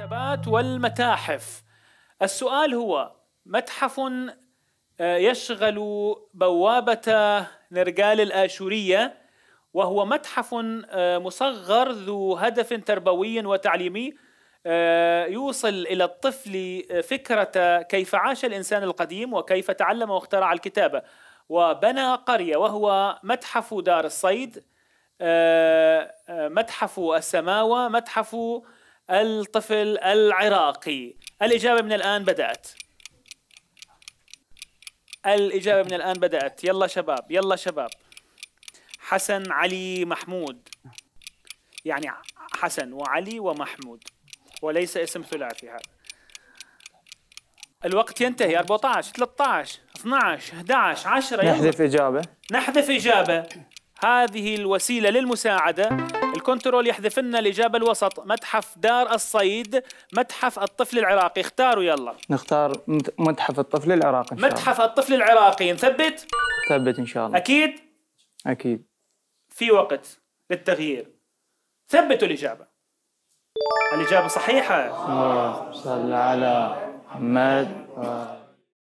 المكتبات والمتاحف السؤال هو متحف آه، يشغل بوابة نرجال الآشورية وهو متحف آه، مصغر ذو هدف تربوي وتعليمي آه، يوصل إلى الطفل فكرة كيف عاش الإنسان القديم وكيف تعلم واخترع الكتابة وبنى قرية وهو متحف دار الصيد متحف السماوة متحف الطفل العراقي الإجابة من الآن بدأت الإجابة من الآن بدأت يلا شباب يلا شباب حسن علي محمود يعني حسن وعلي ومحمود وليس اسم ثلاثي هذا الوقت ينتهي 14 13 12 11 10 نحذف إجابة نحذف إجابة هذه الوسيلة للمساعدة الكنترول يحذف لنا الإجابة الوسط متحف دار الصيد متحف الطفل العراقي اختاروا يلا نختار متحف الطفل العراقي إن شاء الله. متحف الطفل العراقي نثبت ثبت إن شاء الله أكيد أكيد في وقت للتغيير ثبتوا الإجابة الإجابة صحيحة صلى على محمد